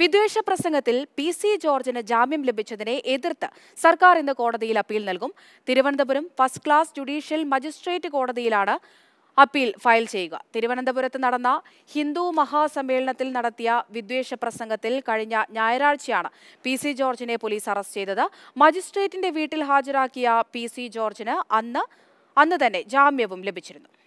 വിദ്വേഷ പ്രസംഗത്തിൽ P C ജോർജിന് ജാമ്യം ലഭിച്ചതിനെ എതിർത്ത് സർക്കാർ ഇന്ന് കോടതിയിൽ അപ്പീൽ നൽകും Thiruvananthapuram first class judicial magistrate കോടതിയിലാണ് അപ്പീൽ ഫയൽ ചെയ്യുക തിരുവനന്തപുരത്ത് നടന്ന ഹിന്ദു മഹാസമ്മേളനത്തിൽ നടത്തിയ വിദ്വേഷ പ്രസംഗത്തിൽ കഴിഞ്ഞ ഞായറാഴ്ചയാണ് പി സി ജോർജിനെ പോലീസ് അറസ്റ്റ് ചെയ്തത് മജിസ്ട്രേറ്റിന്റെ വീട്ടിൽ ഹാജരാക്കിയ പി സി ജോർജിന് അന്ന് അന്ന് തന്നെ ജാമ്യവും ലഭിച്ചിരുന്നു